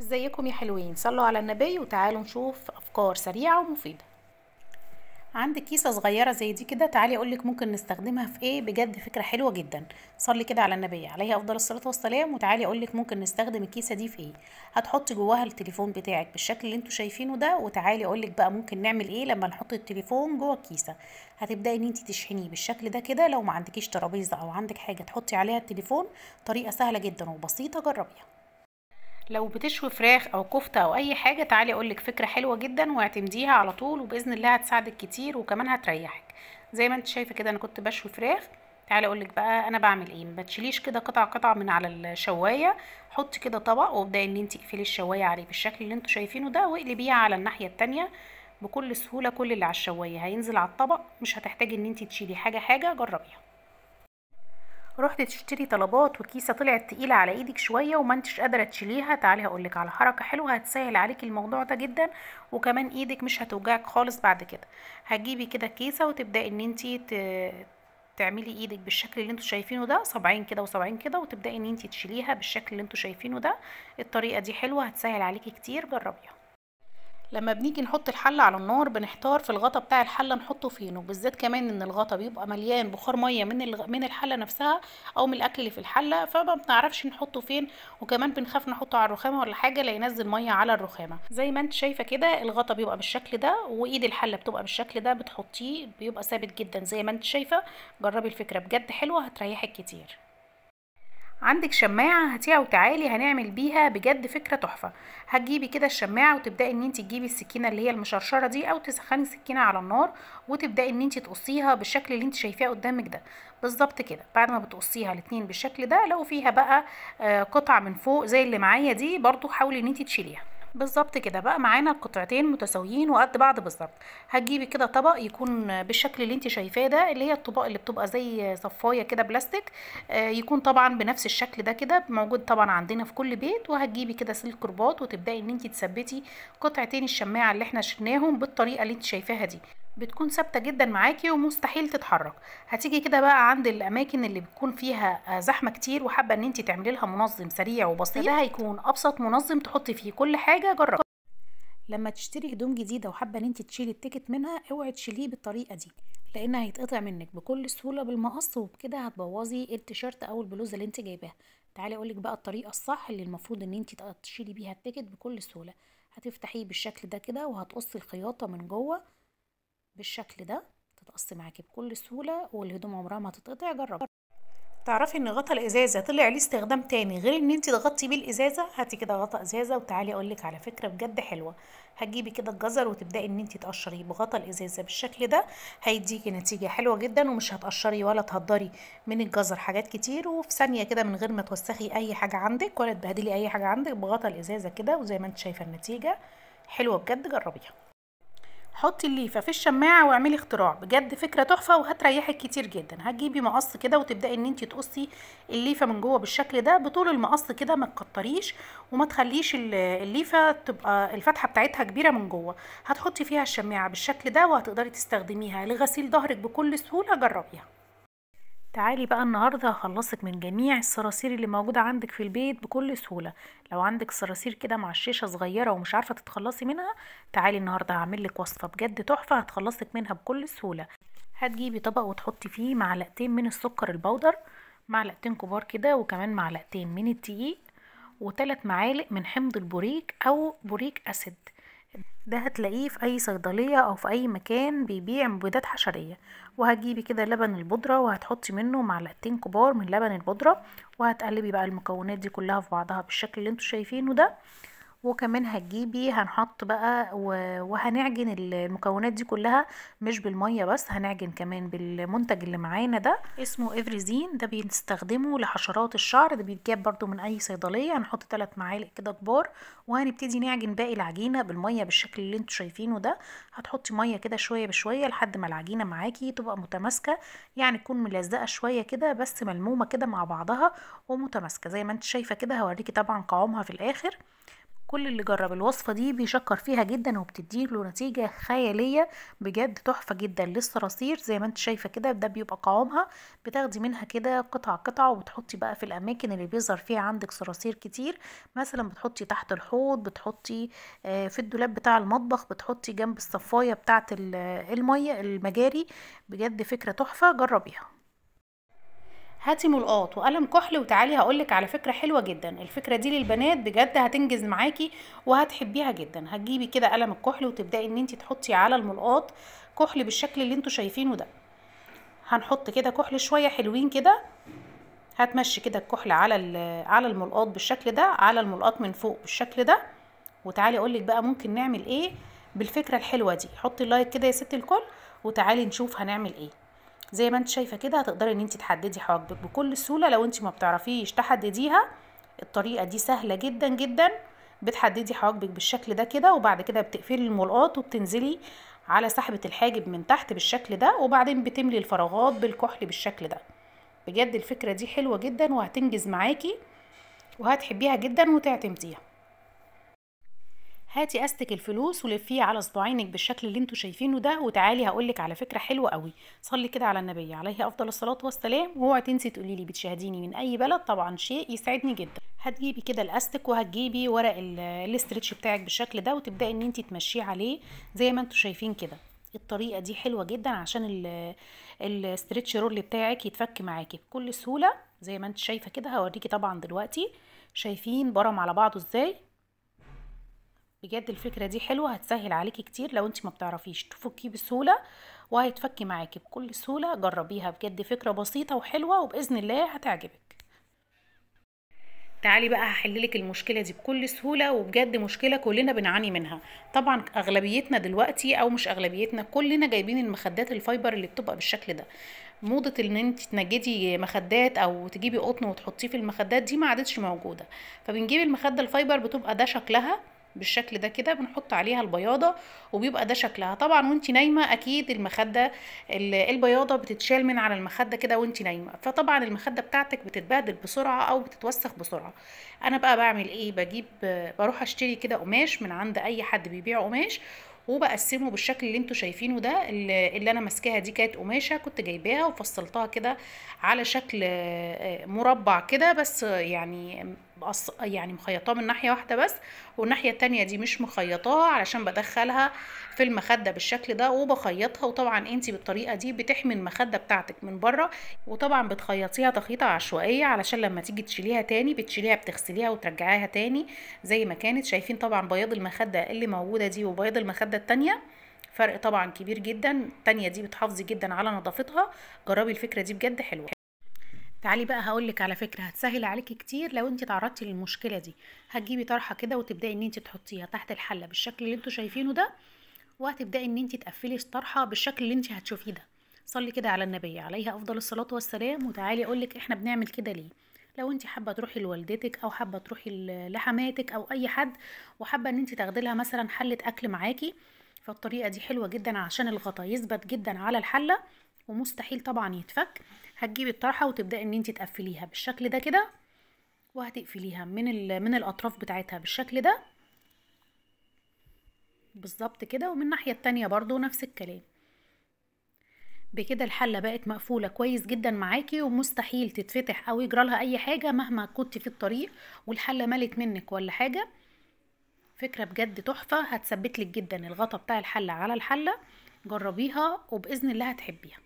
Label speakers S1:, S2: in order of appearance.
S1: ازيكم يا حلوين صلوا على النبي وتعالوا نشوف افكار سريعه ومفيده عندك كيسه صغيره زي دي كده تعالي اقولك ممكن نستخدمها في ايه بجد فكره حلوه جدا صلي كده على النبي عليه افضل الصلاه والسلام وتعالي اقولك ممكن نستخدم الكيسه دي في ايه هتحطي جواها التليفون بتاعك بالشكل اللي انتوا شايفينه ده وتعالي اقولك بقى ممكن نعمل ايه لما نحط التليفون جوه الكيسه هتبداي ان انت تشحنيه بالشكل ده كده لو ما عندكيش ترابيزه او عندك حاجه تحطي عليها التليفون طريقه سهله جدا وبسيطه جربيها لو بتشوي فراخ او كفته او اي حاجه تعالي اقولك فكره حلوه جدا واعتمديها على طول وباذن الله هتساعدك كتير وكمان هتريحك زي ما انت شايفه كده انا كنت بشوي فراخ تعالي اقولك بقى انا بعمل ايه ما تشيليش كده قطع قطع من على الشوايه حطي كده طبق وابداي ان انت اقفلي الشوايه عليه بالشكل اللي انتوا شايفينه ده واقلبيها على الناحيه التانية بكل سهوله كل اللي على الشوايه هينزل على الطبق مش هتحتاجي ان انت تشيلي حاجه حاجه جربيها رحت تشتري طلبات وكيسه طلعت تقيله على ايدك شويه وما انتش قادره تشيليها تعالي هقول لك على حركه حلوه هتسهل عليك الموضوع ده جدا وكمان ايدك مش هتوجعك خالص بعد كده هتجيبي كده كيسه وتبداي ان انت تعملي ايدك بالشكل اللي انتوا شايفينه ده صبعين كده وصبعين كده وتبداي ان انت تشيليها بالشكل اللي انتوا شايفينه ده الطريقه دي حلوه هتسهل عليكي كتير جربيها لما بنيجي نحط الحله على النار بنحتار في الغطا بتاع الحله نحطه فين وبالذات كمان ان الغطا بيبقى مليان بخار ميه من من الحله نفسها او من الاكل اللي في الحله فما بنعرفش نحطه فين وكمان بنخاف نحطه على الرخامه ولا حاجه لا ينزل ميه على الرخامه زي ما انت شايفه كده الغطا بيبقى بالشكل ده وايد الحله بتبقى بالشكل ده بتحطيه بيبقى ثابت جدا زي ما انت شايفه جربي الفكره بجد حلوه هتريحك كتير عندك شماعة هاتيها وتعالي هنعمل بيها بجد فكرة تحفة هتجيبي كده الشماعة وتبدأي ان انت تجيبي السكينة اللي هي المشرشرة دي او تسخني السكينة على النار وتبدأي ان انت تقصيها بالشكل اللي انت شايفاه قدامك ده بالظبط كده بعد ما بتقصيها الاتنين بالشكل ده لو فيها بقى آه، قطع من فوق زي اللي معايا دي برضو حاولي ان انت تشيليها بالظبط كده بقى معانا القطعتين متساويين وقد بعض بالظبط هتجيبي كده طبق يكون بالشكل اللي انت شايفاه ده اللي هي الطباق اللي بتبقى زي صفايه كده بلاستيك آه يكون طبعا بنفس الشكل ده كده موجود طبعا عندنا في كل بيت وهتجيبي كده سلك رباط وتبداي ان انت تثبتي قطعتين الشماعه اللي احنا شلناهم بالطريقه اللي انت شايفاها دي بتكون ثابته جدا معاكي ومستحيل تتحرك هتيجي كده بقى عند الاماكن اللي بتكون فيها آه، زحمه كتير وحابه ان انت تعملي لها منظم سريع وبسيط ده هيكون ابسط منظم تحطي فيه كل حاجه جرب لما تشتري هدوم جديده وحابه ان انت تشيلي التيكت منها اوعي تشيليه بالطريقه دي لان هيتقطع منك بكل سهوله بالمقص وبكده هتبوظي التيشيرت او البلوزه اللي انت جايباها تعالي اقولك بقى الطريقه الصح اللي المفروض ان انت تشيلي بيها التيكت بكل سهوله هتفتحيه بالشكل ده كده وهتقصي الخياطه من جوه بالشكل ده تتقص معاكي بكل سهولة والهدوم عمرها ما هتتقطع جرب تعرفي ان غطا الازازه طلع ليه استخدام تاني غير ان انت تغطي بيه الازازه هاتي كده غطا ازازه وتعالي اقول لك على فكره بجد حلوه هتجيبي كده الجزر وتبداي ان انت تقشريه بغطا الازازه بالشكل ده هيديكي نتيجه حلوه جدا ومش هتقشري ولا تهدري من الجزر حاجات كتير وفي ثانيه كده من غير ما توسخي اي حاجه عندك ولا تبهدلي اي حاجه عندك بغطا الازازه كده وزي ما انت شايفه النتيجه حلوه بجد جربيها حطي الليفه في الشماعه واعملي اختراع بجد فكره تحفه وهتريحك كتير جدا هتجيبي مقص كده وتبداي ان انت تقصي الليفه من جوه بالشكل ده بطول المقص كده ما تكتريش وما تخليش الليفه تبقى الفتحه بتاعتها كبيره من جوه هتحطي فيها الشماعه بالشكل ده وهتقدري تستخدميها لغسيل ظهرك بكل سهوله جربيها تعالي بقى النهاردة هخلصك من جميع الصراصير اللي موجودة عندك في البيت بكل سهولة لو عندك صراصير كده مع الشيشة صغيرة ومش عارفة تتخلصي منها تعالي النهاردة هعملك وصفة بجد تحفة هتخلصك منها بكل سهولة هتجيبي طبق وتحطي فيه معلقتين من السكر البودر معلقتين كبار كده وكمان معلقتين من الدقيق وثلاث معالق من حمض البوريك او بوريك اسيد ده هتلاقيه في اي صيدليه او في اي مكان بيبيع مبيدات حشريه وهتجيبي كده لبن البودره وهتحطي منه معلقتين كبار من لبن البودره وهتقلبي بقى المكونات دي كلها في بعضها بالشكل اللي انتوا شايفينه ده وكمان هتجيبي هنحط بقى وهنعجن المكونات دي كلها مش بالمية بس هنعجن كمان بالمنتج اللي معانا ده اسمه افريزين ده بنستخدمه لحشرات الشعر ده بيتجاب برضو من اي صيدلية هنحط تلات معالق كده كبار وهنبتدي نعجن باقي العجينة بالمية بالشكل اللي انتوا شايفينه ده هتحطي مية كده شوية بشوية لحد ما العجينة معاكي تبقى متماسكة يعني تكون ملزقة شوية كده بس ملمومة كده مع بعضها ومتماسكة زي ما انت شايفة كده هوريكي طبعا قوامها في الاخر كل اللي جرب الوصفة دي بيشكر فيها جدا وبتديله نتيجة خيالية بجد تحفة جدا للصراصير زي ما انت شايفة كده ده بيبقى قوامها بتاخدي منها كده قطع قطع وبتحطي بقى في الأماكن اللي بيظهر فيها عندك صراصير كتير مثلا بتحطي تحت الحوض بتحطي آه، في الدولاب بتاع المطبخ بتحطي جنب الصفاية بتاعة المية المجاري بجد فكرة تحفة جربيها هاتي ملقاط وقلم كحل وتعالي هقولك على فكرة حلوة جدا الفكرة دي للبنات بجد هتنجز معاكي وهتحبيها جدا هتجيبي كده قلم الكحل وتبدأي ان انت تحطي على الملقاط كحل بالشكل اللي انتوا شايفينه ده هنحط كده كحل شوية حلوين كده هتمشي كده الكحل على على الملقاط بالشكل ده على الملقاط من فوق بالشكل ده وتعالي اقولك بقى ممكن نعمل ايه بالفكرة الحلوة دي حطي لايك كده يا ست الكل وتعالي نشوف هنعمل ايه زي ما انت شايفه كده هتقدري ان انت تحددي حواجبك بكل سهوله لو انت ما بتعرفيش تحدديها الطريقه دي سهله جدا جدا بتحددي حواجبك بالشكل ده كده وبعد كده بتقفلي الملقاط وبتنزلي على سحبه الحاجب من تحت بالشكل ده وبعدين بتملي الفراغات بالكحل بالشكل ده بجد الفكره دي حلوه جدا وهتنجز معاكي وهتحبيها جدا وتعتمديها هاتي استك الفلوس ولفيه على صباعينك بالشكل اللي انتوا شايفينه ده وتعالي هقولك على فكره حلوه قوي صلي كده على النبي عليه افضل الصلاه والسلام واوعي تنسي تقولي لي بتشاهديني من اي بلد طبعا شيء يسعدني جدا هتجيبي كده الاستك وهتجيبي ورق الاسترتش بتاعك بالشكل ده وتبداي ان انت تمشيه عليه زي ما انتوا شايفين كده الطريقه دي حلوه جدا عشان الاسترتش رول بتاعك يتفك معاكي بكل سهوله زي ما انت شايفه كده هوريكي طبعا دلوقتي شايفين برم على بعضه ازاي بجد الفكرة دي حلوة هتسهل عليكي كتير لو انت ما بتعرفيش تفكيه بسهولة وهيتفكي معاكي بكل سهولة جربيها بجد فكرة بسيطة وحلوة وبإذن الله هتعجبك تعالي بقى هحللك المشكلة دي بكل سهولة وبجد مشكلة كلنا بنعاني منها طبعا أغلبيتنا دلوقتي أو مش أغلبيتنا كلنا جايبين المخدات الفايبر اللي بتبقى بالشكل ده موضة ان انت تنجدي مخدات او تجيبي قطن وتحطيه في المخدات دي ما عادتش موجودة فبنجيب المخدة الفايبر بتبقى ده شكلها بالشكل ده كده بنحط عليها البياضه وبيبقى ده شكلها طبعا وانت نايمه اكيد المخده البياضه بتتشال من على المخده كده وانت نايمه فطبعا المخده بتاعتك بتتبهدل بسرعه او بتتوسخ بسرعه انا بقى بعمل ايه بجيب بروح اشتري كده قماش من عند اي حد بيبيع قماش وبقسمه بالشكل اللي انتوا شايفينه ده اللي انا ماسكاها دي كانت قماشه كنت جايباها وفصلتها كده على شكل آه، مربع كده بس يعني يعني مخيطاه من ناحية واحدة بس والناحية التانية دي مش مخيطاها علشان بدخلها في المخدة بالشكل ده وبخيطها وطبعا انتي بالطريقة دي بتحمي المخدة بتاعتك من بره وطبعا بتخيطيها تخيطة عشوائية علشان لما تيجي تشيليها تاني بتشيليها بتغسليها وترجعيها تاني زي ما كانت شايفين طبعا بياض المخدة اللي موجودة دي وبياض المخدة التانية فرق طبعا كبير جدا التانية دي بتحافظي جدا على نظافتها جربي الفكرة دي بجد حلوة تعالي بقى هقولك على فكره هتسهل عليكي كتير لو انت تعرضتي للمشكله دي هتجيبي طرحه كده وتبداي ان انت تحطيها تحت الحله بالشكل اللي انتوا شايفينه ده وهتبداي ان انت تقفلي الطرحه بالشكل اللي انت هتشوفيه ده صلي كده على النبي عليها افضل الصلاه والسلام وتعالي اقولك احنا بنعمل كده ليه لو انت حابه تروحي لوالدتك او حابه تروحي لحماتك او اي حد وحابه ان انت تاخدي لها مثلا حله اكل معاكي فالطريقه دي حلوه جدا عشان الغطا يثبت جدا على الحله ومستحيل طبعا يتفك هتجيبي الطرحه وتبداي ان انت تقفليها بالشكل ده كده وهتقفليها من من الاطراف بتاعتها بالشكل ده بالظبط كده ومن الناحيه التانية برضو نفس الكلام بكده الحله بقت مقفوله كويس جدا معاكي ومستحيل تتفتح او لها اي حاجه مهما كنت في الطريق والحله ملت منك ولا حاجه فكره بجد تحفه هتثبت لك جدا الغطا بتاع الحله على الحله جربيها وباذن الله هتحبيها